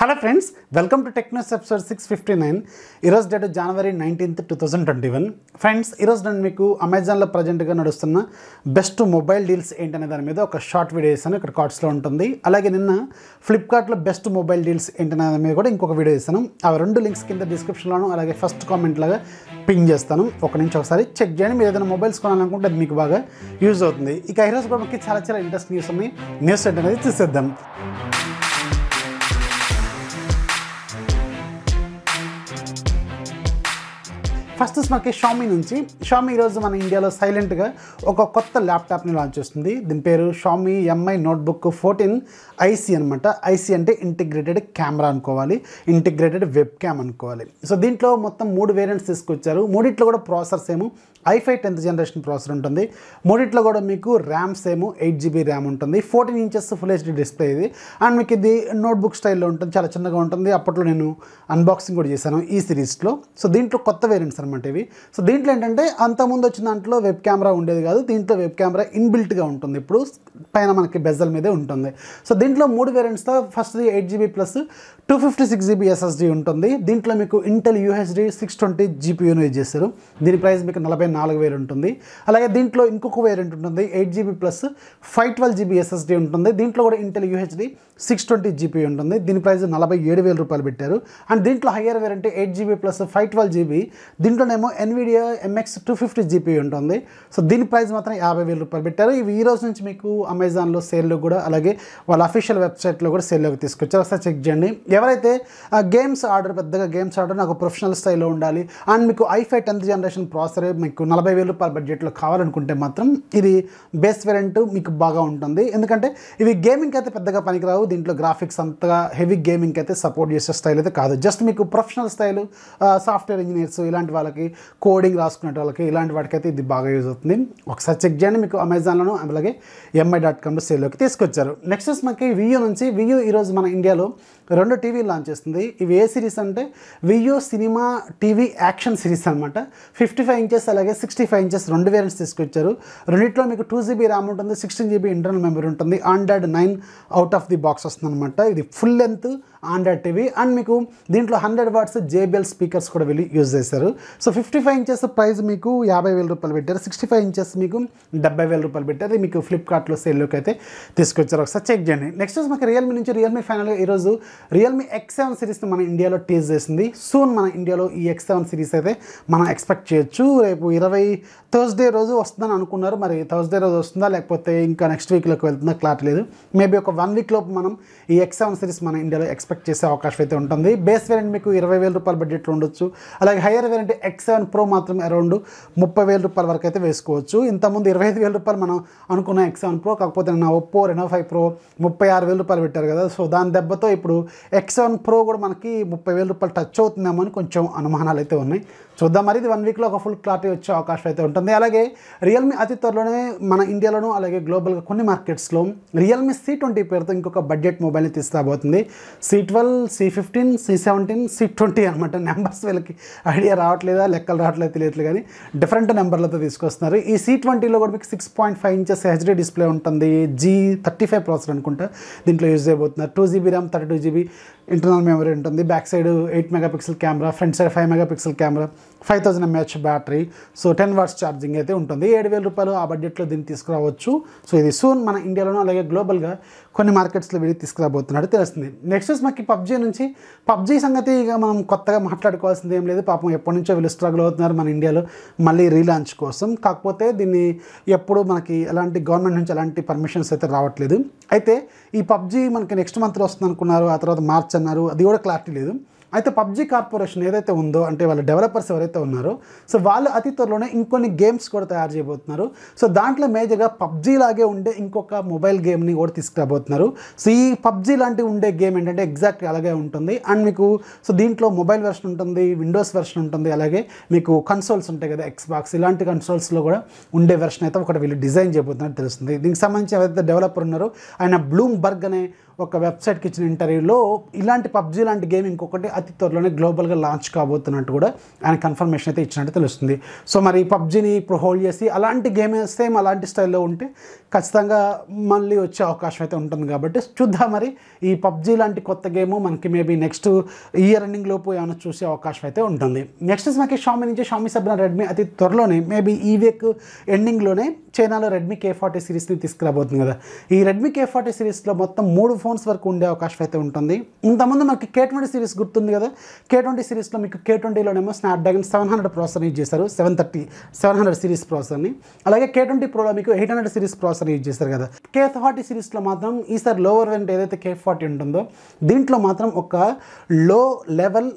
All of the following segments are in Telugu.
hello friends welcome to Technos episode six fifty nine ఈరోజు date January nineteenth two thousand twenty one friends ఈరోజు నేను మీకు అమెజాన్లో ప్రజెంట్గా నడుస్తున్న బెస్ట్ మొబైల్ డీల్స్ ఏంటనే దాని మీద ఒక షార్ట్ వీడియో చేశాను ఇక్కడ కార్డ్స్లో ఉంటుంది అలాగే నిన్న ఫ్లిప్కార్ట్లో బెస్ట్ మొబైల్ డీల్స్ ఏంటనే దాని మీద కూడా ఇంకొక వీడియో చేశాను ఆ రెండు లింక్స్ కింద డిస్క్రిప్షన్లోను అలాగే ఫస్ట్ కామెంట్ లాగా పింగ్ చేస్తాను ఒక నుంచి ఒకసారి చెక్ చేయండి మీరు ఏదైనా మొబైల్స్ కొనాలనుకుంటే అది మీకు బాగా యూజ్ అవుతుంది ఇక ఈరోజు కూడా మనకి చాలా చాలా ఇంట్రెస్ట్ న్యూస్ ఉన్నాయి న్యూస్ ఏంటనేది చూసేద్దాం ఫస్ట్ మనకి షామీ నుంచి షామీ ఈరోజు మన ఇండియాలో సైలెంట్గా ఒక కొత్త ల్యాప్టాప్ని లాంచ్ చేస్తుంది దీని పేరు Xiaomi Mi notebook fourteen IC అనమాట ఐసీ అంటే ఇంటిగ్రేటెడ్ కెమెరా అనుకోవాలి ఇంటిగ్రేటెడ్ వెబ్ క్యామ్ అనుకోవాలి సో దీంట్లో మొత్తం మూడు వేరియంట్స్ తీసుకొచ్చారు మూడిట్లో కూడా ప్రాసెస్ ఏమో ఐఫై టెన్త్ జనరేషన్ ప్రాసెసర్ ఉంటుంది మూడిట్లో కూడా మీకు RAM same eight GB RAM ఉంటుంది fourteen inches full HD display ఇది అండ్ మీకు ఇది నోట్బుక్ స్టైల్లో ఉంటుంది చాలా చిన్నగా ఉంటుంది అప్పట్లో నేను అన్బాక్సింగ్ కూడా చేశాను ఈ సిరీస్లో సో దీంట్లో కొత్త వేరియంట్స్ అనమాట ఇవి సో దీంట్లో ఏంటంటే అంతకుముందు వచ్చిన దాంట్లో వెబ్ కెమెరా ఉండేది కాదు దీంట్లో వెబ్ కెమెరా ఇన్బిల్ట్గా ఉంటుంది ఇప్పుడు పైన మనకి బెజల్ మీదే ఉంటుంది సో దీంట్లో మూడు వేరియంట్స్తో ఫస్ట్ది eight GB plus two fifty six GB SSD ఉంటుంది దీంట్లో మీకు ఇంటెల్ యూహెచ్డీ సిక్స్ ట్వంటీ జీపీయూను యూజ్ చేశారు దీని ప్రైస్ మీకు నలభై ఇరవై నాలుగు వేలు ఉంటుంది అలాగే దీంట్లో ఇంకొక వేరియంట్ ఉంటుంది eight GB plus five twelve GB SSD ఉంటుంది దీంట్లో కూడా Intel UHD six twenty GB ఉంటుంది దీని ప్రైస్ నలభై ఏడు వేల రూపాయలు పెట్టారు అండ్ దీంట్లో higher variant eight GB plus five twelve GB దీంట్లోనేమో Nvidia MX two fifty GB ఉంటుంది సో దీని ప్రైస్ మాత్రం యాభై వేల రూపాయలు పెట్టారు ఇవి ఈ రోజు నుంచి మీకు అమెజాన్లో సేల్లో కూడా అలాగే వాళ్ళ అఫీషియల్ వెబ్సైట్లో కూడా సేల్లోకి తీసుకొచ్చారు ఒకసారి చెక్ చేయండి ఎవరైతే గేమ్స్ ఆర్డర్ పెద్దగా గేమ్స్ ఆర్డర్ నాకు ప్రొఫెషనల్ స్టైల్లో ఉండాలి అండ్ మీకు ఐఫై టెన్త్ జనరేషన్ ప్రాసెసర్ మీకు మీకు నలభై వేల రూపాయల బడ్జెట్లో కావాలనుకుంటే మాత్రం ఇది బేస్ వేరియంట్ మీకు బాగా ఉంటుంది ఎందుకంటే ఇవి గేమింగ్ అయితే పెద్దగా పనికిరావు దీంట్లో గ్రాఫిక్స్ అంతగా హెవీ గేమింగ్ అయితే సపోర్ట్ చేసే స్టైల్ అయితే కాదు జస్ట్ మీకు ప్రొఫెషనల్ స్టైల్ సాఫ్ట్వేర్ ఇంజనీర్స్ ఇలాంటి వాళ్ళకి కోడింగ్ రాసుకునే వాళ్ళకి ఇలాంటి వాటికైతే ఇది బాగా యూజ్ అవుతుంది ఒకసారి చెక్ చేయండి మీకు అమెజాన్లోనూ అలాగే ఎంఐ డాట్ కామ్లో సేల్లోకి తీసుకొచ్చారు నెక్స్ట్ మనకి వియూ నుంచి వియూ ఈరోజు మన ఇండియాలో రెండు టీవీ లాంచ్ చేస్తుంది ఇవి ఏ సిరీస్ అంటే Vu cinema TV action series అనమాట ఫిఫ్టీ ఫైవ్ ఇంచెస్ అలాగే సిక్స్టీ ఫైవ్ ఇంచెస్ రెండు వేరియంట్స్ తీసుకొచ్చారు రెండింటిలో మీకు టూ జీబీ ర్యామ్ ఉంటుంది సిక్స్టీన్ జీబీ ఇంటర్నల్ మెమరీ ఉంటుంది Android nine out of the box వస్తుందన్నమాట ఇది full length Android TV and మీకు దీంట్లో హండ్రెడ్ వాట్స్ జేబిఎల్ స్పీకర్స్ కూడా వెళ్ళి యూజ్ చేశారు so fifty five inches price మీకు యాభై వేల రూపాయలు పెట్టారు సిక్స్టీ ఫైవ్ ఇంచెస్ మీకు డెబ్బై వేల రూపాయలు పెట్టారు మీకు ఫ్లిప్కార్ట్లో సేల్లోకి అయితే తీసుకొచ్చారు ఒకసారి చెక్ చేయండి నెక్స్ట్ వచ్చి మాకు రియల్మీ నుంచి రియల్మీ ఫైనల్గా ఈరోజు రియల్మీ ఎక్స్ సెవెన్ సిరీస్ని మన ఇండియాలో టీజ్ చేసింది సూన్ మన ఇండియాలో ఈ ఎక్స్ సెవెన్ సిరీస్ అయితే మనం ఎక్స్పెక్ట్ చేయొచ్చు రేపు ఇరవై థర్స్డే రోజు వస్తుందని అనుకున్నారు మరి థర్స్డే రోజు వస్తుందా లేకపోతే ఇంకా నెక్స్ట్ వీక్లోకి వెళ్తుందా క్లాట్ లేదు మేబీ ఒక వన్ వీక్ లోపు మనం ఈ ఎక్స్ సెవెన్ సిరీస్ మన ఇండియాలో ఎక్స్పెక్ట్ ఎక్స్పెక్ట్ చేసే అవకాశం అయితే ఉంటుంది బేస్ వేరియంట్ మీకు ఇరవై వేల రూపాయల బడ్జెట్లో ఉండొచ్చు అలాగే higher variant X seven pro మాత్రం అరౌండ్ ముప్పై వేల రూపాయల వరకు అయితే వేసుకోవచ్చు ఇంతకుముందు ఇరవై ఐదు వేల రూపాయలు మనం అనుకున్న ఎక్స్ సెవెన్ ప్రో కాకపోతే నా ఒప్పో రెనో ఫైవ్ ప్రో ముప్పై ఆరు వేల రూపాయలు పెట్టారు కదా సో దాని దెబ్బతో ఇప్పుడు ఎక్స్ సెవెన్ ప్రో కూడా మనకి ముప్పై వేల రూపాయలు టచ్ అవుతుందేమో అని కొంచెం అనుమానాలు అయితే ఉన్నాయి చూద్దాం మరి ఇది వన్ వీక్లో ఒక ఫుల్ క్లారిటీ వచ్చే అవకాశం అయితే ఉంటుంది అలాగే రియల్మీ అతి త్వరలోనే మన ఇండియాలోనూ అలాగే గ్లోబల్గా కొన్ని మార్కెట్స్లో రియల్మీ సి ట్వంటీ పేరుతో ఇంకొక బడ్జెట్ మొబైల్ని తీసుకురాబోతుంది C twelve C fifteen C seventeen C twenty అనమాట నెంబర్స్ వీళ్ళకి ఐడియా రావట్లేదా లెక్కలు రావట్లేదు తెలియట్లేదు కానీ డిఫరెంట్ నెంబర్లతో తీసుకొస్తున్నారు ఈ సి ట్వంటీలో కూడా మీకు six point five inches HD display ఉంటుంది జీ థర్టీ ఫైవ్ ప్రాసెసర్ అనుకుంటా దీంట్లో యూజ్ అయిపోతున్నారు two GB RAM thirty two GB internal memory ఉంటుంది back side eight megapixel camera front side five megapixel camera five thousand mAh battery so ten watts charging అయితే ఉంటుంది ఏడు వేల రూపాయలు ఆ బడ్జెట్లో దీన్ని తీసుకురావచ్చు సో ఇది సూన్ మన ఇండియాలోనూ అలాగే గ్లోబల్గా కొన్ని మార్కెట్స్లో వెళ్ళి తీసుకురాబోతున్నాడు తెలుస్తుంది నెక్స్ట్ మనకి పబ్జీ నుంచి పబ్జీ సంగతి ఇక మనం కొత్తగా మాట్లాడుకోవాల్సింది ఏం లేదు పాపం ఎప్పటి నుంచో వీళ్ళు స్ట్రగుల్ అవుతున్నారు మన ఇండియాలో మళ్ళీ రీలాంచ్ కోసం కాకపోతే దీన్ని ఎప్పుడు మనకి ఎలాంటి గవర్నమెంట్ నుంచి ఎలాంటి పర్మిషన్స్ అయితే రావట్లేదు అయితే ఈ పబ్జీ మనకి నెక్స్ట్ మంత్లో వస్తుంది అనుకున్నారు ఆ తర్వాత మార్చ్ అన్నారు అది కూడా క్లారిటీ లేదు అయితే పబ్జీ కార్పొరేషన్ ఏదైతే ఉందో అంటే వాళ్ళ డెవలపర్స్ ఎవరైతే ఉన్నారో సో వాళ్ళు అతి త్వరలోనే ఇంకొన్ని గేమ్స్ కూడా తయారు చేయబోతున్నారు సో దాంట్లో మేజర్గా పబ్జీ లాగే ఉండే ఇంకొక మొబైల్ గేమ్ని కూడా తీసుకురాబోతున్నారు సో ఈ పబ్జీ లాంటి ఉండే గేమ్ ఏంటంటే ఎగ్జాక్ట్ అలాగే ఉంటుంది అండ్ మీకు సో దీంట్లో మొబైల్ వెర్షన్ ఉంటుంది విండోస్ వెర్షన్ ఉంటుంది అలాగే మీకు కన్సోల్స్ ఉంటాయి కదా ఎక్స్బాక్స్ ఇలాంటి కన్సోల్స్లో కూడా ఉండే వెర్షన్ అయితే ఒకటి వీళ్ళు డిజైన్ చేయబోతున్నట్టు తెలుస్తుంది దీనికి సంబంధించి ఎవరైతే డెవలపర్ ఉన్నారో ఆయన బ్లూమ్ బర్గ్ అనే ఒక వెబ్సైట్కి ఇచ్చిన ఇంటర్వ్యూలో ఇలాంటి పబ్జీ లాంటి గేమ్ ఇంకొకటి అతి త్వరలోనే గ్లోబల్గా లాంచ్ కాబోతున్నట్టు కూడా ఆయన కన్ఫర్మేషన్ అయితే ఇచ్చినట్టు తెలుస్తుంది సో మరి పబ్జీని ఇప్పుడు హోల్డ్ చేసి అలాంటి గేమ్ సేమ్ అలాంటి స్టైల్లో ఉంటే ఖచ్చితంగా మళ్ళీ వచ్చే అవకాశం అయితే ఉంటుంది కాబట్టి చూద్దాం మరి ఈ పబ్జీ లాంటి కొత్త గేమ్ మనకి మేబీ నెక్స్ట్ ఇయర్ ఎండింగ్ లోపు ఏమైనా చూసే అవకాశం అయితే ఉంటుంది నెక్స్ట్ మనకి షామీ నుంచి షామీ సబ్నా రెడ్మీ అతి త్వరలోనే మేబీ ఈ వీక్ ఎండింగ్లోనే చైనాలో రెడ్మీ కే ఫార్టీ సిరీస్ని తీసుకురాబోతుంది కదా ఈ రెడ్మీ కే ఫార్టీ సిరీస్లో మొత్తం మూడు ఫోన్ ఫోన్స్ వరకు ఉండే అవకాశం అయితే ఉంటుంది ఇంతకుముందు మనకి కే ట్వంటీ సిరీస్ గుర్తుంది కదా కే ట్వంటీ సిరీస్లో మీకు కే ట్వంటీలోనేమో Snapdragon seven hundred processor use చేశారు seven thirty seven hundred series ప్రాసెసర్ని అలాగే కే ట్వంటీ ప్రోలో మీకు eight hundred series processor use చేశారు కదా కే ఫార్టీ సిరీస్లో మాత్రం ఈసారి లోవర్ వెంట ఏదైతే కే ఫార్టీ ఉంటుందో దీంట్లో మాత్రం ఒక లో లెవెల్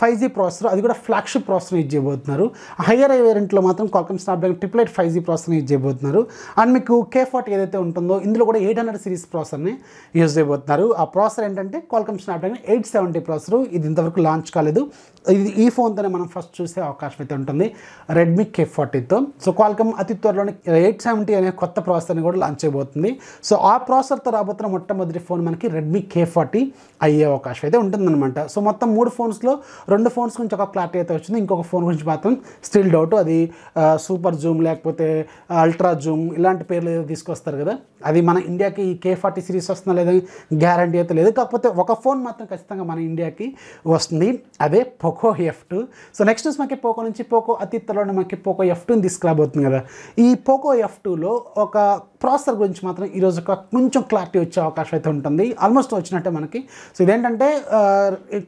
ఫైవ్ జీ ప్రాసెసర్ అది కూడా ఫ్లాగ్షిప్ ప్రాసెసర్ యూజ్ చేయబోతున్నారు హయ్యర్ వేరియంట్లో మాత్రం Qualcomm Snapdragon triple eight five G processor use చేయబోతున్నారు అండ్ మీకు కే ఫార్టీ ఏదైతే ఉంటుందో ఇందులో కూడా ఎయిట్ హండ్రెడ్ సిరీస్ ప్రాసెసర్ని యూజ్ చేయబోతున్నారు చేయబోతున్నారు ఆ ప్రాసెసర్ ఏంటంటే Qualcomm Snapdragon eight seventy processor ఇది ఇంతవరకు లాంచ్ కాలేదు ఇది ఈ ఫోన్తోనే మనం ఫస్ట్ చూసే అవకాశం అయితే ఉంటుంది రెడ్మీ కే ఫార్టీతో సో క్వాల్కమ్ అతి త్వరలోనే ఎయిట్ సెవెంటీ అనే కొత్త ప్రాసెసర్ని కూడా లాంచ్ చేయబోతుంది సో ఆ ప్రాసెసర్తో రాబోతున్న మొట్టమొదటి ఫోన్ మనకి రెడ్మీ కే ఫార్టీ అయ్యే అవకాశం అయితే ఉంటుందన్నమాట సో మొత్తం మూడు ఫోన్స్లో రెండు ఫోన్స్ గురించి ఒక క్లారిటీ అయితే వచ్చింది ఇంకొక ఫోన్ గురించి మాత్రం స్టిల్ డౌట్ అది సూపర్ జూమ్ లేకపోతే అల్ట్రా జూమ్ ఇలాంటి పేర్లు ఏదో తీసుకొస్తారు కదా అది మన ఇండియాకి ఈ కే ఫార్టీ సిరీస్ వస్తుందా లేదా గ్యారంటీ అయితే లేదు కాకపోతే ఒక ఫోన్ మాత్రం ఖచ్చితంగా మన ఇండియాకి వస్తుంది అదే Poco F two so next news మనకి పోకో నుంచి పోకో అతి త్వరలోనే మనకి పోకో ఎఫ్ టూని తీసుకురాబోతుంది కదా ఈ పోకో ఎఫ్ టూలో ఒక ప్రాసెసర్ గురించి మాత్రం ఈరోజు కొంచెం క్లారిటీ వచ్చే అవకాశం అయితే ఉంటుంది ఆల్మోస్ట్ వచ్చినట్టే మనకి సో ఇదేంటంటే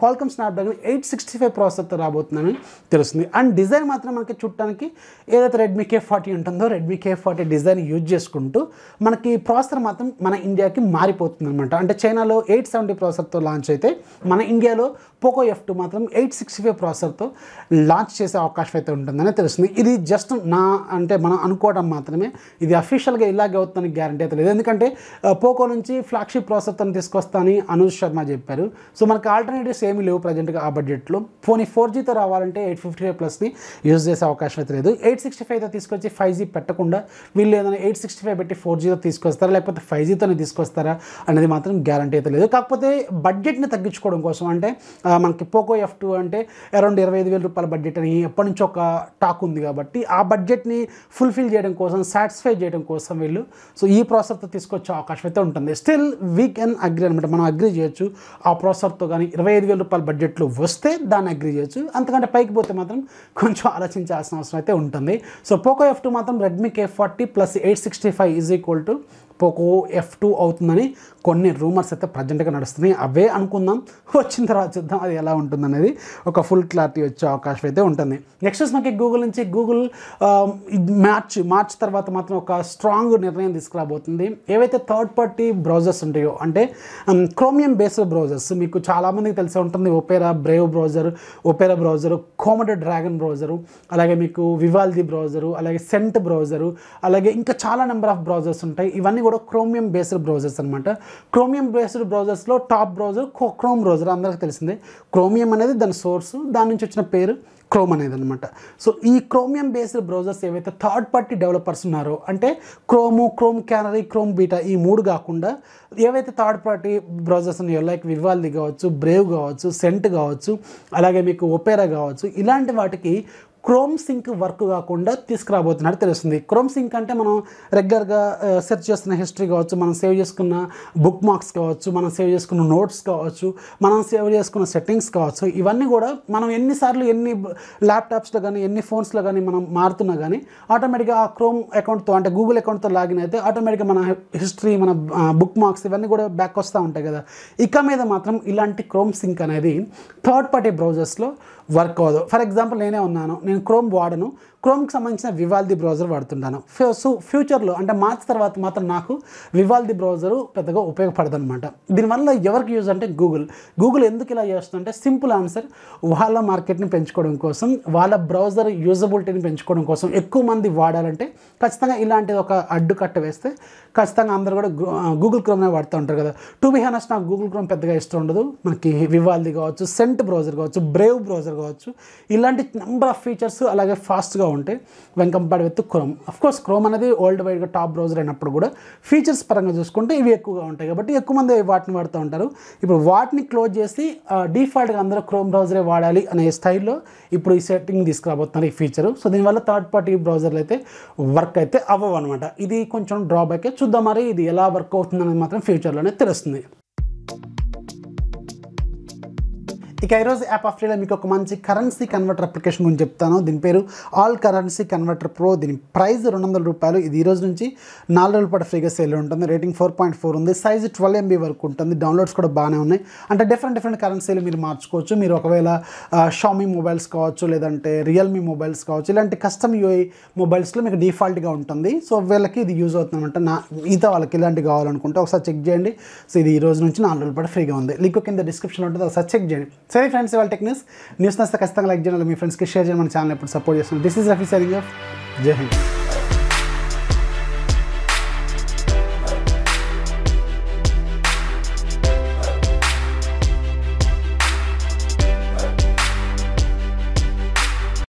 Qualcomm Snapdragon eight sixty five ప్రాసెసర్తో రాబోతుందని తెలుస్తుంది అండ్ డిజైన్ మాత్రం మనకి చూడటానికి ఏదైతే రెడ్మీ కే ఫార్టీ ఉంటుందో Redmi K forty design use చేసుకుంటూ మనకి ప్రాసెసర్ మాత్రం మన ఇండియాకి మారిపోతుంది అనమాట అంటే చైనాలో ఎయిట్ సెవెంటీ ప్రాసెసర్తో లాంచ్ అయితే మన ఇండియాలో పోకో ఎఫ్ టూ మాత్రం ఎయిట్ సిక్స్టీ ఫైవ్ ప్రాసెసర్తో లాంచ్ చేసే అవకాశం అయితే ఉంటుందని తెలుస్తుంది ఇది జస్ట్ నా అంటే మనం అనుకోవడం మాత్రమే ఇది అఫీషియల్గా ఇలాగే ల్యాగ్ అవుతుందని గ్యారంటీ అయితే ఎందుకంటే పోకో నుంచి ఫ్లాగ్షిప్ ప్రాసెసర్తో తీసుకొస్తానని అనూజ్ శర్మ చెప్పారు సో మనకు ఆల్టర్నేటివ్స్ ఏమి లేవు ప్రజెంట్గా ఆ బడ్జెట్లో ఫోన్ ఈ ఫోర్ జీతో రావాలంటే ఎయిట్ ఫిఫ్టీ ఫైవ్ ప్లస్ని యూజ్ చేసే అవకాశం అయితే లేదు ఎయిట్ సిక్స్టీ ఫైవ్తో తీసుకొచ్చి ఫైవ్ జీ పెట్టకుండా వీళ్ళు ఏదైనా ఎయిట్ సిక్స్టీ ఫైవ్ పెట్టి ఫోర్ జీతో తీసుకొస్తారా లేకపోతే ఫైవ్ జీతోనే తీసుకొస్తారా అనేది మాత్రం గ్యారంటీ అయితే లేదు కాకపోతే బడ్జెట్ని తగ్గించుకోవడం కోసం అంటే మనకి పోకో ఎఫ్ టూ అంటే అరౌండ్ ఇరవై ఐదు వేల రూపాయల బడ్జెట్ అని ఎప్పటి నుంచి ఒక టాక్ ఉంది కాబట్టి ఆ బడ్జెట్ని ఫుల్ఫిల్ చేయడం కోసం సాటిస్ఫై చేయడం కోసం వీళ్ళు సో ఈ ప్రాసెస్తో తీసుకొచ్చే అవకాశం అయితే ఉంటుంది స్టిల్ వీ కెన్ అగ్రీ అనమాట మనం అగ్రీ చేయొచ్చు ఆ ప్రాసెస్తో కానీ ఇరవై ఐదు వేల రూపాయల బడ్జెట్లో వస్తే దాన్ని అగ్రీ చేయొచ్చు అంతకంటే పైకి పోతే మాత్రం కొంచెం ఆలోచించాల్సిన అవసరం అయితే ఉంటుంది సో పోకో ఎఫ్ టూ మాత్రం Redmi K forty plus eight sixty five is equal to Poco F two అవుతుందని కొన్ని రూమర్స్ అయితే ప్రజెంట్గా నడుస్తున్నాయి అవే అనుకుందాం వచ్చిన తర్వాత చూద్దాం అది ఎలా ఉంటుందనేది ఒక ఫుల్ క్లారిటీ వచ్చే అవకాశం అయితే ఉంటుంది నెక్స్ట్ మనకి గూగుల్ నుంచి గూగుల్ మార్చ్ మార్చ్ తర్వాత మాత్రం ఒక స్ట్రాంగ్ నిర్ణయం తీసుకురాబోతుంది ఏవైతే థర్డ్ పార్టీ బ్రౌజర్స్ ఉంటాయో అంటే క్రోమియం బేస్డ్ బ్రౌజర్స్ మీకు చాలామందికి తెలిసే ఉంటుంది Opera Brave browser Opera browser Comodo Dragon browser అలాగే మీకు వివాల్ది బ్రౌజరు అలాగే సెంట్ బ్రౌజరు అలాగే ఇంకా చాలా నెంబర్ ఆఫ్ బ్రౌజర్స్ ఉంటాయి ఇవన్నీ కూడా క్రోమియం బేస్డ్ బ్రౌజర్స్ అనమాట క్రోమియం బేస్డ్ బ్రౌజర్స్లో టాప్ బ్రౌజర్ క్రోమ్ బ్రౌజర్ అందరికీ తెలిసిందే క్రోమియం అనేది దాని సోర్స్ దాని నుంచి వచ్చిన పేరు క్రోమ్ అనేది అనమాట సో ఈ క్రోమియం బేస్డ్ బ్రౌజర్స్ ఏవైతే థర్డ్ పార్టీ డెవలపర్స్ ఉన్నారో అంటే Chrome Chrome Canary Chrome beta ఈ మూడు కాకుండా ఏవైతే థర్డ్ పార్టీ బ్రౌజర్స్ ఉన్నాయో లైక్ వివాల్ది కావచ్చు బ్రేవ్ కావచ్చు సెంట్ కావచ్చు అలాగే మీకు ఒపేరా కావచ్చు ఇలాంటి వాటికి క్రోమ్ సింక్ వర్క్ కాకుండా తీసుకురాబోతున్నట్టు తెలుస్తుంది క్రోమ్ సింక్ అంటే మనం రెగ్యులర్గా సెర్చ్ చేస్తున్న హిస్టరీ కావచ్చు మనం సేవ్ చేసుకున్న బుక్ మార్క్స్ కావచ్చు మనం సేవ్ చేసుకున్న నోట్స్ కావచ్చు మనం సేవ్ చేసుకున్న సెట్టింగ్స్ కావచ్చు ఇవన్నీ కూడా మనం ఎన్నిసార్లు ఎన్ని ల్యాప్టాప్స్లో కానీ ఎన్ని ఫోన్స్లో కానీ మనం మారుతున్నా కానీ ఆటోమేటిక్గా ఆ క్రోమ్ అకౌంట్తో అంటే గూగుల్ అకౌంట్తో లాగిన్ అయితే ఆటోమేటిక్గా మన హిస్టరీ మన బుక్ మార్క్స్ ఇవన్నీ కూడా బ్యాక్ వస్తూ ఉంటాయి కదా ఇక మీద మాత్రం ఇలాంటి క్రోమ్ సింక్ అనేది థర్డ్ పార్టీ బ్రౌజర్స్లో వర్క్ అవ్వదు ఫర్ ఎగ్జాంపుల్ నేనే ఉన్నాను నేను క్రోమ్ వాడను క్రోమ్కి సంబంధించిన వివాల్ది బ్రౌజర్ వాడుతుంటాను సో ఫ్యూచర్లో అంటే మార్చ్ తర్వాత మాత్రం నాకు వివాల్ది బ్రౌజరు పెద్దగా ఉపయోగపడదు అనమాట దీనివల్ల ఎవరికి యూజ్ అంటే గూగుల్ గూగుల్ ఎందుకు ఇలా చేస్తుందంటే సింపుల్ ఆన్సర్ వాళ్ళ మార్కెట్ని పెంచుకోవడం కోసం వాళ్ళ బ్రౌజర్ యూజబిలిటీని పెంచుకోవడం కోసం ఎక్కువ మంది వాడాలంటే ఖచ్చితంగా ఇలాంటిది ఒక అడ్డుకట్ట వేస్తే ఖచ్చితంగా అందరూ కూడా గూగుల్ క్రోమ్నే వాడుతూ ఉంటారు కదా టూ బి నాకు గూగుల్ క్రోమ్ పెద్దగా ఇష్టం ఉండదు మనకి వివాల్ది కావచ్చు సెంట్ బ్రౌజర్ కావచ్చు బ్రేవ్ బ్రౌజర్ కావచ్చు ఇలాంటి నెంబర్ ఆఫ్ ఫీచర్స్ అలాగే ఫాస్ట్గా ఉంటాయి when compared with Chrome course Chrome అనేది వరల్డ్ వైడ్గా టాప్ బ్రౌజర్ అయినప్పుడు కూడా ఫీచర్స్ పరంగా చూసుకుంటే ఇవి ఎక్కువగా ఉంటాయి కాబట్టి ఎక్కువ మంది వాటిని వాడుతూ ఉంటారు ఇప్పుడు వాటిని క్లోజ్ చేసి డిఫాల్ట్గా అందరూ క్రోమ్ బ్రౌజరే వాడాలి అనే స్టైల్లో ఇప్పుడు ఈ సెట్టింగ్ తీసుకురాబోతున్నారు ఈ ఫీచర్ సో దీనివల్ల థర్డ్ పార్టీ బ్రౌజర్లు అయితే వర్క్ అయితే అవ్వవు అనమాట ఇది కొంచెం డ్రాబ్యాక్ చూద్దాం మరి ఇది ఎలా వర్క్ అవుతుంది అనేది మాత్రం ఫ్యూచర్లోనే తెలుస్తుంది ఇక ఈరోజు యాప్ ఆఫ్ డేలో మీకు ఒక మంచి కరెన్సీ కన్వర్టర్ అప్లికేషన్ గురించి చెప్తాను దీని పేరు ఆల్ కరెన్సీ కన్వర్టర్ ప్రో దీని ప్రైస్ రెండు వందల రూపాయలు ఇది ఈరోజు నుంచి నాలుగు రోజుల పాటు ఫ్రీగా సేల్ ఉంటుంది రేటింగ్ ఫోర్ పాయింట్ ఫోర్ ఉంది సైజ్ ట్వెల్వ్ ఎంబీ వరకు ఉంటుంది డౌన్లోడ్స్ కూడా బాగానే ఉన్నాయి అంటే డిఫరెంట్ డిఫరెంట్ కరెన్సీలు మీరు మార్చుకోవచ్చు మీరు ఒకవేళ షామీ మొబైల్స్ కావచ్చు లేదంటే రియల్మీ మొబైల్స్ కావచ్చు ఇలాంటి కస్టమ్ యూఐ మొబైల్స్లో మీకు డిఫాల్ట్గా ఉంటుంది సో వీళ్ళకి ఇది యూజ్ అవుతుందన్నమాట నా ఈత వాళ్ళకి ఇలాంటి కావాలనుకుంటే ఒకసారి చెక్ చేయండి సో ఇది ఈ రోజు నుంచి నాలుగు రోజుల పాటు ఫ్రీగా ఉంది లింక్ కింద డిస్క్రిప్షన్ ఉంటుంది ఒకసారి చెక్ చేయండి సరే ఫ్రెండ్స్ ఇవాళ టెక్ న్యూస్ న్యూస్ నస్తే ఖచ్చితంగా లైక్ చేయాలి మీ ఫ్రెండ్స్కి షేర్ చేయమని ఛానల్ ఎప్పుడు సపోర్ట్ చేస్తున్నాను this is Rafi Tsering of Jai Hind